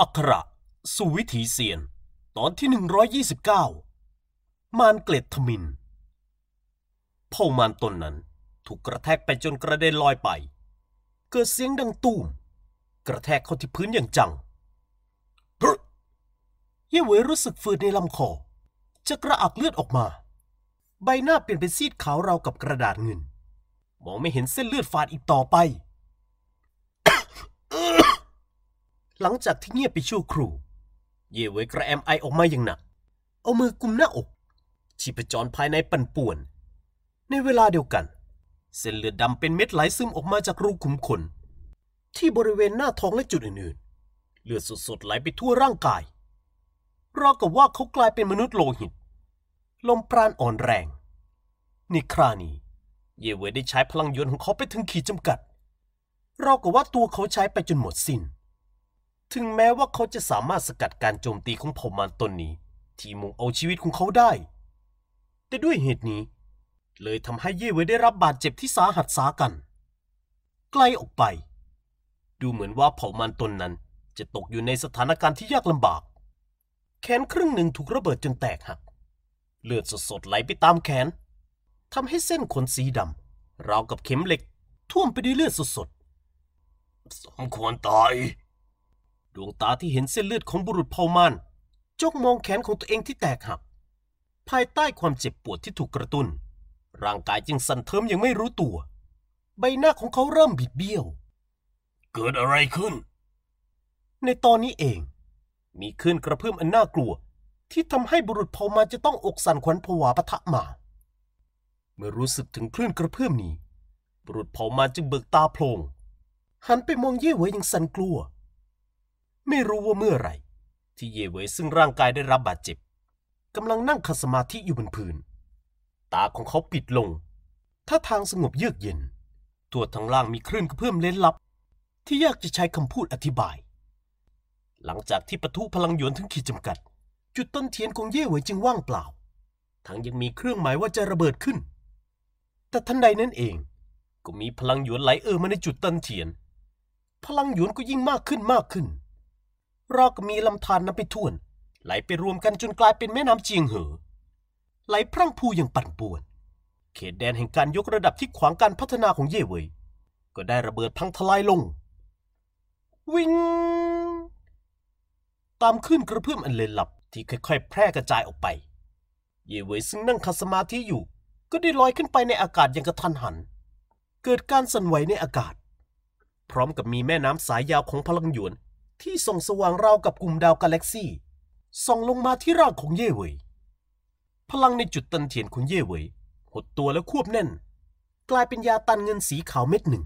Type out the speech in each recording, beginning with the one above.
อักระสู่วิถีเซียน ตอนที่ 129มานเกล็ดทมินพผ่ามานตนนั้นถูกกระแทกไปจนกระเด็นลอยไป เกิดเสียงดังตูม กระแทกเข้าที่พื้นอย่างจัง เย่เวยรู้สึกฟืดในลำคอจะกระอักเลือดออกมา ใบหน้าเปลี่ยนเป็นซีดขาวราวกับกระดาษเงิน มองไม่เห็นเส้นเลือดฝาดอีกต่อไปหลังจากที่เงียบไปชั่วครู่เย่เวยกระแอมไอออกมาอย่างหนัก เอามือกุมหน้าอก ชีพจรภายในปั่นป่วน ในเวลาเดียวกัน เส้นเลือดดำเป็นเม็ดไหลซึมออกมาจากรูขุมขนที่บริเวณหน้าท้องและจุดอื่น ๆ เลือดสด ๆ ไหลไปทั่วร่างกายราวกับว่าเขากลายเป็นมนุษย์โลหิต ลมปราณอ่อนแรง ในครานี้เยเวยได้ใช้พลังยนต์ของเขาไปถึงขีดจำกัดรากับว่าตัวเขาใช้ไปจนหมดสิน้นถึงแม้ว่าเขาจะสามารถสกัดการโจมตีของเผ่ามันตนนี้ที่มุ่งเอาชีวิตของเขาได้ แต่ด้วยเหตุนี้ เลยทำให้เย่เวยได้รับบาดเจ็บที่สาหัสสากันไกลออกไป ดูเหมือนว่าเผ่ามันตนนั้น จะตกอยู่ในสถานการณ์ที่ยากลำบาก แขนครึ่งหนึ่งถูกระเบิดจนแตกหัก เลือดสดๆไหลไปตามแขนทำให้เส้นขนสีดำราวกับเข็มเหล็ก ท่วมไปด้วยเลือดสดๆสมควรตายดวงตาที่เห็นเส้นเลือดของบุรุษเผ่ามานจ้องมองแขนของตัวเองที่แตกหัก ภายใต้ความเจ็บปวดที่ถูกกระตุน้นร่างกายจึงสั่นเทิมยังไม่รู้ตัว ใบหน้าของเขาเริ่มบิดเบี้ยว เกิดอะไรขึ้น ในตอนนี้เอง มีคลื่นกระเพื่อมอันน่ากลัว ที่ทำให้บุรุษเผ่ามาจะต้องอกสั่นขวัญผวาปะทะมา เมื่อรู้สึกถึงคลื่นกระเพื่อมนี้ บุรุษเผ่ามาจึงเบิกตาโพลงหันไปมองเย่ไว้ยังสั่นกลัวไม่รู้ว่าเมื่อไหร่ที่เยเวยซึ่งร่างกายได้รับบาดเจ็บ กำลังนั่งคัสมาธิอยู่บนพื้นตาของเขาปิดลง ท่าทางสงบเยือกเย็น ตัวทั้งล่างมีคลื่นกระเพื่อมเล้นลับ ที่ยากจะใช้คำพูดอธิบาย หลังจากที่ปะทุพลังหยวนถึงขีดจำกัด จุดต้นเทียนของเย่เหวยจึงว่างเปล่า ทั้งยังมีเครื่องหมายว่าจะระเบิดขึ้น แต่ทันใดนั้นเอง ก็มีพลังหยวนไหลเอ่อมาในจุดต้นเทียน พลังหยวนก็ยิ่งมากขึ้นมากขึ้นรอกมีลำธารนับไปท่วนไหลไปรวมกันจนกลายเป็นแม่น้ำเจียงเหอ ไหลพรั่งพูอย่างปั่นป่วน เขตแดนแห่งการยกระดับที่ขวางการพัฒนาของเย่เวย ก็ได้ระเบิดพังทลายลง วิงตามขึ้นกระเพื่อมอันเลนหลับที่ค่อย ๆแพร่กระจายออกไป เย่เวยซึ่งนั่งคัสมาที่อยู่ ก็ได้ลอยขึ้นไปในอากาศอย่างกระทันหัน เกิดการสั่นไหวในอากาศ พร้อมกับมีแม่น้ำสายยาวของพลังหยวนที่ส่องสว่างราวกับกลุ่มดาวกาแล็กซี่ส่องลงมาที่ร่างของเย่เวยพลังในจุดตันเทียนของเย่เวยหดตัวและควบแน่น กลายเป็นยาตันเงินสีขาวเม็ดหนึ่ง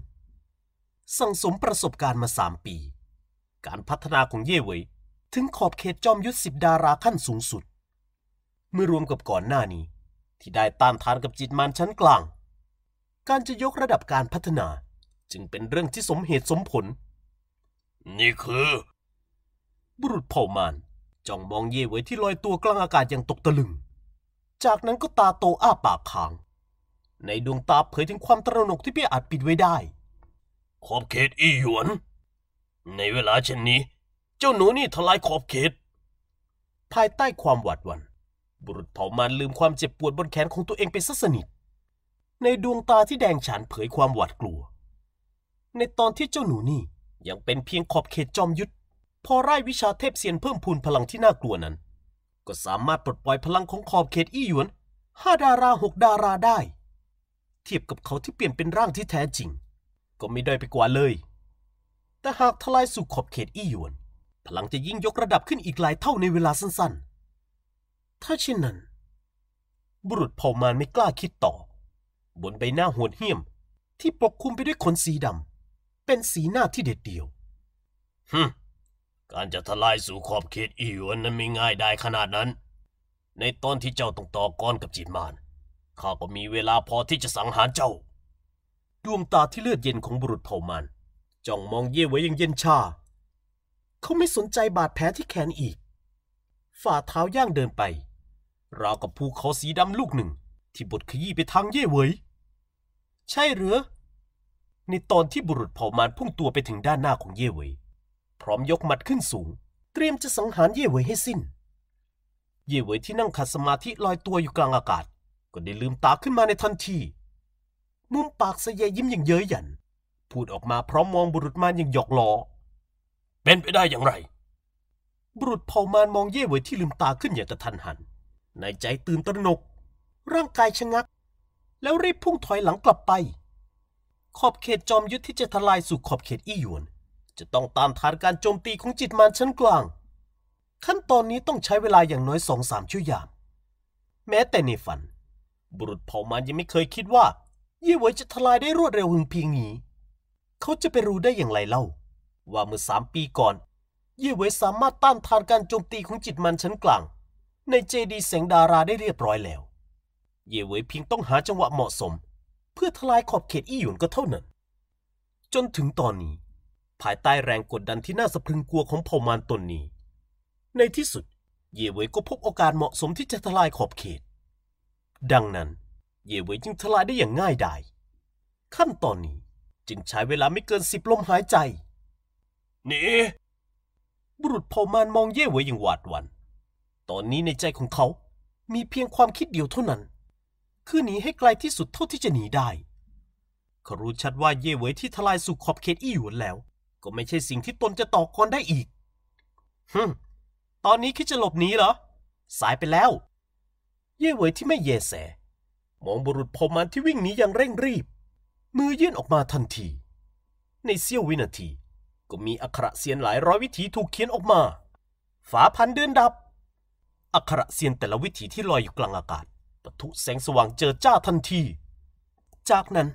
สั่งสมประสบการณ์มาสามปี การพัฒนาของเย่เวยถึงขอบเขตจอมยุทธสิบดาราขั้นสูงสุด เมื่อรวมกับก่อนหน้านี้ที่ได้ตามทานกับจิตมารชั้นกลาง การจะยกระดับการพัฒนาจึงเป็นเรื่องที่สมเหตุสมผลนี่คือบุรุษเผ่ามานจ้องมองเย่ไว้ที่ลอยตัวกลางอากาศอย่างตกตะลึง จากนั้นก็ตาโตอ้าปากค้างในดวงตาเผยถึงความตระหนกที่ไม่อาจปิดไว้ได้ ขอบเขตอีหยวน ในเวลาเช่นนี้เจ้าหนูนี่ทลายขอบเขตภายใต้ความหวาดหวัน่นบุรุษเผ่ามันลืมความเจ็บปวดบนแขนของตัวเองไปซะสนิท ในดวงตาที่แดงฉานเผยความหวาดกลัว ในตอนที่เจ้าหนูนี่ยังเป็นเพียงขอบเขตจอมยุทธพอไร้วิชาเทพเซียนเพิ่มพูนพลังที่น่ากลัวนั้น ก็สามารถปลดปล่อยพลังของขอบเขตอี้หยวนห้าดาราหกดาราได้ เทียบกับเขาที่เปลี่ยนเป็นร่างที่แท้จริง ก็ไม่ได้ไปกว่าเลย แต่หากทลายสู่ขอบเขตอี้หยวน พลังจะยิ่งยกระดับขึ้นอีกหลายเท่าในเวลาสั้นๆ ถ้าเช่นนั้นบุรุษเผ่ามารไม่กล้าคิดต่อ บนใบหน้าหวนเหี้ยม ที่ปกคลุมไปด้วยขนสีดำเป็นสีหน้าที่เด็ดเดี่ยวฮึการจะทลายสู่ขอบเขตอีหยวนนั้นไม่ง่ายได้ขนาดนั้น ในตอนที่เจ้าต้องต่อกรกับจินมานข้าก็มีเวลาพอที่จะสังหารเจ้า ดวงตาที่เลือดเย็นของบุรุษเผ่ามันจ้องมองเย่ไว้ยังเย็นชา เขาไม่สนใจบาดแผลที่แขนอีก ฝ่าเท้าย่างเดินไป ราวกับภูเขาสีดำลูกหนึ่งที่บดขยี้ไปทางเย่เวยใช่หรือในตอนที่บุรุษเผ่ามารพุ่งตัวไปถึงด้านหน้าของเย่เวยพร้อมยกหมัดขึ้นสูง เตรียมจะสังหารเย่เวยให้สิ้น เย่เวยที่นั่งขัดสมาธิลอยตัวอยู่กลางอากาศก็ได้ลืมตาขึ้นมาในทันที มุมปากเสยยิ้มอย่างเย้ยหยัน พูดออกมาพร้อมมองบุรุษมารอย่างหยอกล้อเป็นไปได้อย่างไร บุรุษเผ่ามารมองเย่เวยที่ลืมตาขึ้นอย่างกระทันหัน ในใจตื่นตระหนก ร่างกายชะงัก แล้วรีบพุ่งถอยหลังกลับไปขอบเขตจอมยุทธที่จะทลายสู่ขอบเขตอี้หยวนจะต้องตามทานการโจมตีของจิตมารชั้นกลาง ขั้นตอนนี้ต้องใช้เวลาอย่างน้อยสองสามชั่วยามแม้แต่ในฝัน บุรุษเผ่ามันยังไม่เคยคิดว่า เย่เวยจะทลายได้รวดเร็วเพียงนี้ เขาจะไปรู้ได้อย่างไรเล่า ว่าเมื่อสามปีก่อน เย่เวยสามารถต้านทานการโจมตีของจิตมันชั้นกลาง ในเจดีแสงดาราได้เรียบร้อยแล้ว เย่เวยเพียงต้องหาจังหวะเหมาะสมพื่อทลายขอบเขตอี้หยวนก็เท่านั้น จนถึงตอนนี้ ภายใต้แรงกดดันที่น่าสะพรึงกลัวของเผ่ามารตนนี้ ในที่สุด เย่เวยก็พบโอกาสเหมาะสมที่จะทลายขอบเขต ดังนั้น เย่เวยจึงทลายได้อย่างง่ายดายขั้นตอนนี้จึงใช้เวลาไม่เกินสิบลมหายใจนี่บุรุษเผ่ามารมองเย่เวยอย่างหวาดหวัน่นตอนนี้ในใจของเขา มีเพียงความคิดเดียวเท่านั้นคือหนีให้ไกลที่สุดเท่าที่จะหนีได้ เขารู้ชัดว่าเย่เหวยที่ทลายสู่ขอบเขตอี้หยวนแล้ว ก็ไม่ใช่สิ่งที่ตนจะต่อกรได้อีกฮึตอนนี้คิดจะหลบหนีเหรอ สายไปแล้ว เย่เหวยที่ไม่เยแสมองบุรุษพมันที่วิ่งหนีอย่างเร่งรีบ มือยื่นออกมาทันที ในเสี้ยววินาที ก็มีอักขระเสียนหลายร้อยวิธีถูกเขียนออกมาฝาพันเดินดับอักขระเสียนแต่ละวิธีที่ลอยอยู่กลางอากาศปะทุแสงสว่างเจอจ้าทันที จากนั้น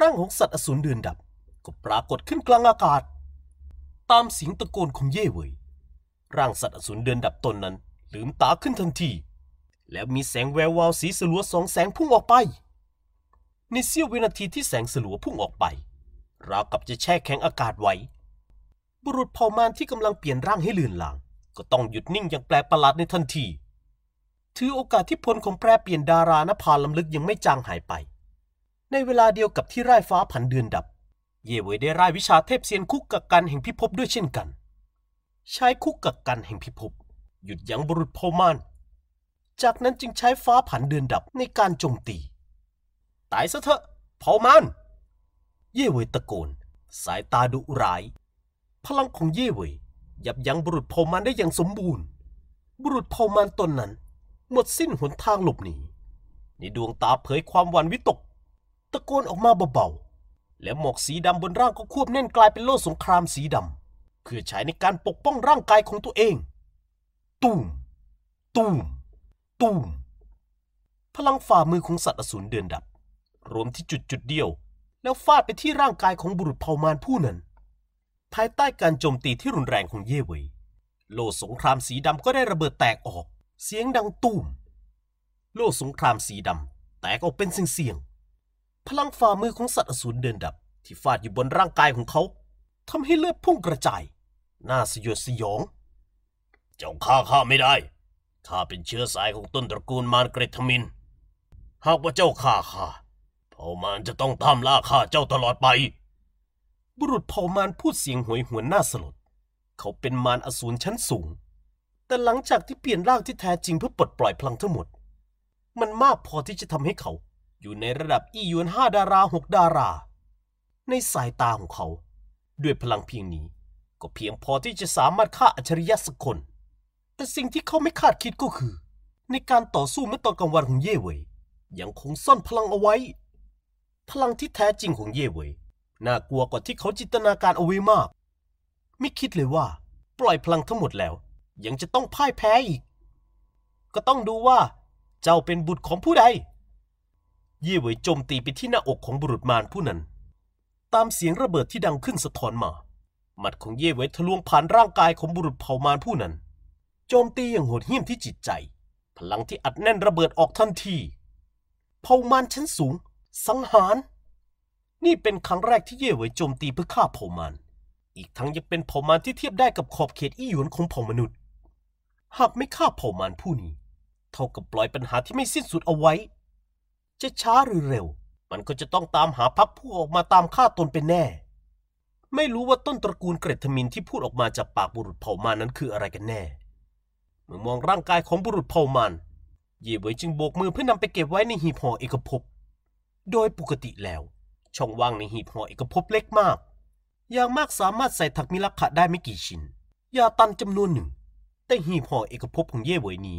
ร่างของสัตว์อสูรเดือนดับก็ปรากฏขึ้นกลางอากาศ ตามสิงตะโกนของเย่เวย ร่างสัตว์อสูรเดือนดับตนนั้น ลืมตาขึ้นทันที แล้วมีแสงแวว วาวสีสลัวสองแสงพุ่งออกไป ในเสี้ยววินาทีที่แสงสลัวพุ่งออกไปราวกับจะแช่แข็งอากาศไว้ บุรุษเผ่ามานที่กำลังเปลี่ยนร่างให้เลื่อนลางก็ต้องหยุดนิ่งอย่างแปลกประหลาดในทันทีถือโอกาสที่พลของแปรเปลี่ยนดารานภาลำลึกยังไม่จางหายไป ในเวลาเดียวกับที่ไร้ฟ้าผันเดือนดับ เย่เวยได้ไร้วิชาเทพเซียนคุกกักกันแห่งพิภพด้วยเช่นกัน ใช้คุกกักกันแห่งพิภพหยุดยั้งบุรุษโพมาน จากนั้นจึงใช้ฟ้าผันเดือนดับในการโจมตี ตายซะเถอะโพมาน เย่เวยตะโกนสายตาดุร้าย พลังของเย่เวยยับยั้งบุรุษโพมานได้อย่างสมบูรณ์ บุรุษโพมานตนนั้นหมดสิ้นหนทางหลบหนีในดวงตาเผยความหวั่นวิตก ตะโกนออกมาเบา ๆ และหมอกสีดำบนร่างก็ควบแน่นกลายเป็นโล่สงครามสีดำเพื่อใช้ในการปกป้องร่างกายของตัวเองตูมตูมตูมพลังฝ่ามือของสัตว์อสูรเดือนดับ รวมที่จุดจุดเดียว แล้วฟาดไปที่ร่างกายของบุรุษเผ่ามารผู้นั้น ภายใต้การโจมตีที่รุนแรงของเย่เวยโลสงครามสีดำก็ได้ระเบิดแตกออกเสียงดังตุ้มโลกสงครามสีดำแตกออกเป็นเสียงๆพลังฝ่ามือของสัตว์อสูรเดินดับที่ฟาดอยู่บนร่างกายของเขาทำให้เลือดพุ่งกระจาย น่าสยดสยอง เจ้าฆ่าข้าไม่ได้ ข้าเป็นเชื้อสายของต้นตระกูลมารเกรทมิน หากว่าเจ้าฆ่าข้าเผ่ามารจะต้องตามล่าข้าเจ้าตลอดไป บุรุษเผ่ามารพูดเสียงหวยหวนน่าสลดเขาเป็นมารอสูรชั้นสูงแต่หลังจากที่เปลี่ยนร่างที่แท้จริงเพื่อปลดปล่อยพลังทั้งหมด มันมากพอที่จะทำให้เขาอยู่ในระดับอียวนห้าดาราหกดารา ในสายตาของเขา ด้วยพลังเพียงนี้ ก็เพียงพอที่จะสามารถฆ่าอัจฉริยะสักคน แต่สิ่งที่เขาไม่คาดคิดก็คือ ในการต่อสู้เมื่อตอนกลางวันของเย่เวยยังคงซ่อนพลังเอาไว้ พลังที่แท้จริงของเย่เวยน่ากลัวกว่าที่เขาจินตนาการเอาไว้มาก ไม่คิดเลยว่า ปล่อยพลังทั้งหมดแล้วยังจะต้องพ่ายแพ้อีก ก็ต้องดูว่า เจ้าเป็นบุตรของผู้ใดยี่เหวยโจมตีไปที่หน้าอกของบุรุษมารผู้นั้น ตามเสียงระเบิดที่ดังขึ้นสะท้อนมาหมัดของเย่เหวยทะลวงผ่านร่างกายของบุรุษเผ่ามารผู้นั้น โจมตีอย่างโหดเหี้ยมที่จิตใจ พลังที่อัดแน่นระเบิดออกทันทีเผ่ามารชั้นสูง สังหาร นี่เป็นครั้งแรกที่เย่เหวยโจมตีเพื่อฆ่าเผ่ามารอีกทั้งยังเป็นเผ่ามารที่เทียบได้กับขอบเขตอี้หยวนของเผ่ามนุษย์หากไม่ฆ่าเผ่ามารผู้นี้ เท่ากับปล่อยปัญหาที่ไม่สิ้นสุดเอาไว้ จะช้าหรือเร็ว มันก็จะต้องตามหาพักพวกออกมาตามฆ่าตนเป็นแน่ ไม่รู้ว่าต้นตระกูลเกรดทมินที่พูดออกมาจากปากบุรุษเผ่ามานั้นคืออะไรกันแน่เมื่อมองร่างกายของบุรุษเผ่ามันเย่เวยจึงโบกมือเพื่อนำไปเก็บไว้ในหีบห่อเอกภพโดยปกติแล้ว ช่องว่างในหีบห่อเอกภพเล็กมากอย่างมากสามารถใส่ถักมิลักขะได้ไม่กี่ชิ้นยาตันจำนวนหนึ่งแต่หีพอเอกภพของเย่เวยนี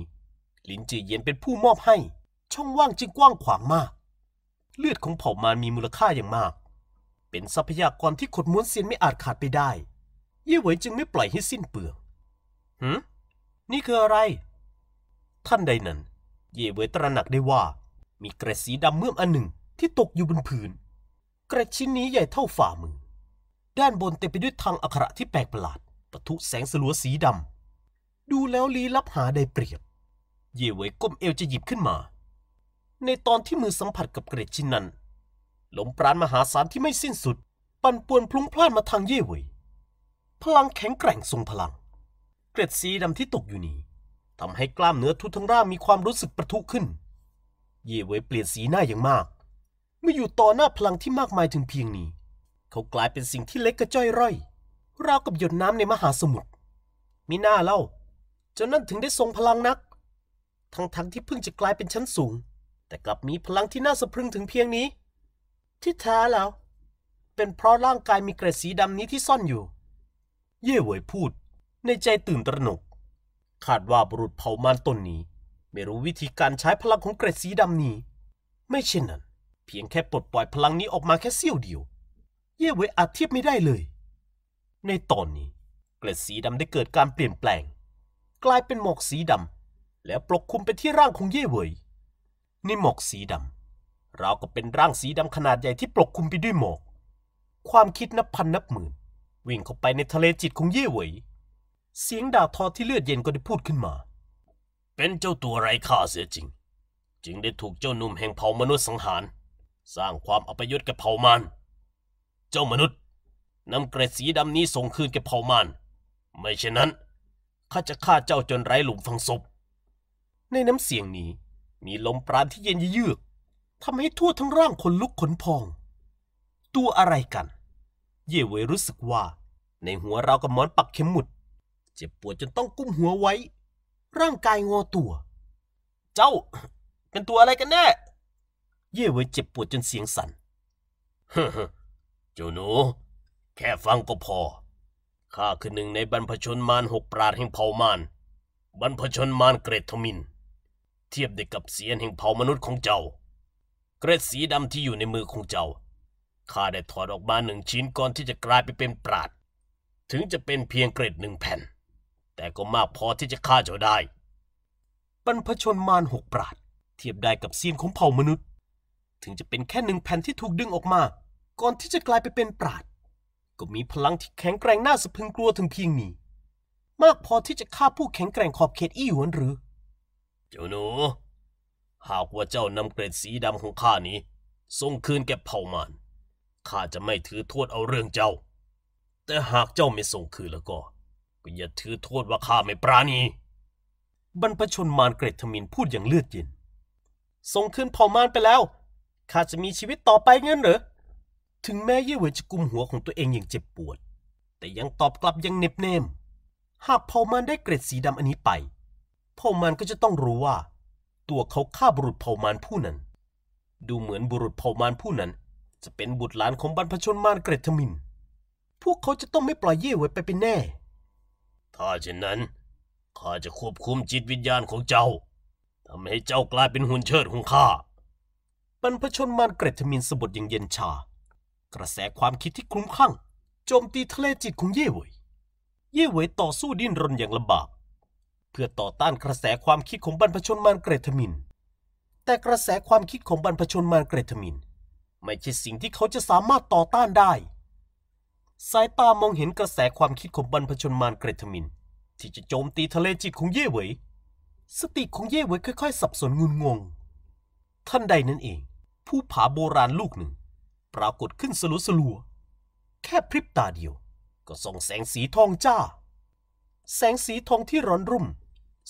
ลินจือเย็นเป็นผู้มอบให้ ช่องว่างจึงกว้างขวางมาก เลือดของเผ่ามารมีมูลค่าอย่างมาก เป็นทรัพยากรที่ขดม้วนเซียนไม่อาจขาดไปได้ เย่เหวยจึงไม่ปล่อยให้สิ้นเปลืองหืมนี่คืออะไร ท่านใดนั้น เย่เหวยตระหนักได้ว่า มีกระสีดำเมื่อมอันหนึ่งที่ตกอยู่บนผืน กระชิ้นนี้ใหญ่เท่าฝ่ามือ ด้านบนเต็มไปด้วยทางอักขระที่แปลกประหลาดปะทุแสงสลัวสีดำดูแล้วลี้ลับหาได้เปรียบ เย่เวยก้มเอวจะหยิบขึ้นมา ในตอนที่มือสัมผัสกับเกรดชิ้นนั้นลมปราณมหาศาลที่ไม่สิ้นสุด ปั่นป่วนพลุงพล่านมาทางเย่เวยพลังแข็งแกร่งทรงพลัง เกร็ดสีดำที่ตกอยู่นี้ทำให้กล้ามเนื้อทุกทั้งร่างมีความรู้สึกประทุขึ้น เย่เวยเปลี่ยนสีหน้าอย่างมากเมื่ออยู่ต่อหน้าพลังที่มากมายถึงเพียงนี้ เขากลายเป็นสิ่งที่เล็กกระจ้อยร่อยราวกับหยดน้ำในมหาสมุทร มิน้าเล่าจนนั่นถึงได้ทรงพลังนัก ทั้งๆทที่เพิ่งจะกลายเป็นชั้นสูง แต่กลับมีพลังที่น่าสะพรึงถึงเพียงนี้ ที่แท้แล้ว เป็นเพราะร่างกายมีเกร็ดสีดำนี้ที่ซ่อนอยู่ เย่เหวยพูด ในใจตื่นตระหนกคาดว่าบุรุษเผ่ามานตนนี้ ไม่รู้วิธีการใช้พลังของเกร็ดสีดำนี้ ไม่เช่นนั้น เพียงแค่ปลดปล่อยพลังนี้ออกมาแค่เสี้ยวเดียว เย่เหวยอาจเทียบไม่ได้เลย ในตอนนี้เกร็ดสีดำได้เกิดการเปลี่ยนแปลงกลายเป็นหมอกสีดำแล้วปกคลุมไปที่ร่างของเย่เวยในหมอกสีดำราก็เป็นร่างสีดำขนาดใหญ่ที่ปกคลุมไปด้วยหมอกความคิดนับพันนับหมื่น วิ่งเข้าไปในทะเลจิตของเย่เวย เสียงด่าทอที่เลือดเย็นก็ได้พูดขึ้นมา เป็นเจ้าตัวไร้ค่าเสียจริงจึงได้ถูกเจ้าหนุ่มแห่งเผ่ามนุษย์สังหาร สร้างความอัปยศแก่เผ่ามานเจ้ามนุษย์นำเกร็ดสีดำนี้ส่งคืนแก่เผ่ามานไม่เช่นนั้นข้าจะฆ่าเจ้าจนไร้หลุมฝังศพ ในน้ำเสียงนี้มีลมปราณที่เย็นเยือกทำให้ทั่วทั้งร่างขนลุกขนพอง ตัวอะไรกัน เย่เวยรู้สึกว่า ในหัวเรากับหมอนปักเข็มหมุด เจ็บปวดจนต้องกุ้มหัวไว้ ร่างกายงอตัว เจ้าเป็นตัวอะไรกันแน่เย่เวยเจ็บปวดจนเสียงสัน่นเฮ้เจ้าหนูแค่ฟังก็พอข้าคือหนึ่งในบรรพชนมารหกปราดแห่งเผ่ามาร บรรพชนมารเกรดทมินเทียบได้กับเสียนแห่งเผ่ามนุษย์ของเจ้า เกรดสีดำที่อยู่ในมือของเจ้าข้าได้ถอดออกมาหนึ่งชิ้นก่อนที่จะกลายไปเป็นปราด ถึงจะเป็นเพียงเกรดหนึ่งแผ่น แต่ก็มากพอที่จะฆ่าเจ้าได้ บรรพชนมารหกปราดเทียบได้กับเสียนของเผ่ามนุษย์ ถึงจะเป็นแค่หนึ่งแผ่นที่ถูกดึงออกมา ก่อนที่จะกลายไปเป็นปราดก็มีพลังที่แข็งแกร่งน่าสะพึงกลัวถึงเพียงนี้ มากพอที่จะฆ่าผู้แข็งแกร่งขอบเขตอี้หวนหรือ เจ้าหนูหากว่าเจ้านำเกร็ดสีดำของข้านี้ส่งคืนแก่เผ่ามาน ข้าจะไม่ถือโทษเอาเรื่องเจ้า แต่หากเจ้าไม่ส่งคืนแล้วก็ก็อย่าถือโทษว่าข้าไม่ปราณีบรรพชนมารเกรดธมินพูดอย่างเลือดเย็นส่งคืนเผ่ามานไปแล้วข้าจะมีชีวิตต่อไปเงี้นเหรอถึงแม้เย่เหวยจะกุมหัวของตัวเองอย่างเจ็บปวด แต่ยังตอบกลับยังเน็บเนมหากเผ่ามันได้เกร็ดสีดำอันนี้ไป เผ่ามันก็จะต้องรู้ว่า ตัวเขาฆ่าบุรุษเผ่ามันผู้นั้น ดูเหมือนบุรุษเผ่ามันผู้นั้น จะเป็นบุตรหลานของบรรพชนมารเกรดทมิน พวกเขาจะต้องไม่ปล่อยเย่เหวยไปเป็นแน่ ถ้าเช่นนั้นข้าจะควบคุมจิตวิญญาณของเจ้าทำให้เจ้ากลายเป็นหุ่นเชิดของข้า บรรพชนมารเกรดทมินสะบดอย่างเย็นชากระแสความคิดที่คลุ้มคลั่งโจมตีทะเลจิตของเย่เหวยเย่เหวยต่อสู้ดิ้นรนอย่างลำบาก เพื่อต่อต้านกระแสความคิดของบรรพชนมารเกรทมิน แต่กระแสความคิดของบรรพชนมารเกรทมิน ไม่ใช่สิ่งที่เขาจะสามารถต่อต้านได้ สายตามองเห็นกระแสความคิดของบรรพชนมารเกรทมิน ที่จะโจมตีทะเลจิตของเย่เหวยสติของเย่เหวยค่อยๆ สับสนงุนงงท่านใดนั่นเอง ผู้ผาโบราณลูกหนึ่งปรากฏขึ้นสลัวสลัวแค่พริบตาเดียว ก็ส่องแสงสีทองจ้า แสงสีทองที่ร้อนรุ่ม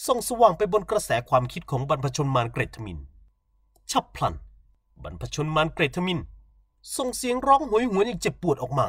ส่องสว่างไปบนกระแสความคิดของบรรพชนมารเกรทมิน ฉับพลัน บรรพชนมารเกรทมินส่งเสียงร้องหวยหวนอย่างเจ็บปวดออกมา